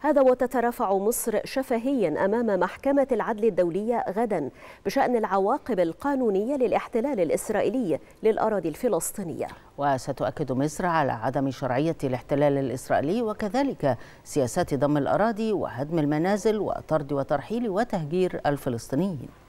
هذا وتترفع مصر شفهيا أمام محكمة العدل الدولية غدا بشأن العواقب القانونية للاحتلال الإسرائيلي للأراضي الفلسطينية وستؤكد مصر على عدم شرعية الاحتلال الإسرائيلي وكذلك سياسات ضم الأراضي وهدم المنازل وطرد وترحيل وتهجير الفلسطينيين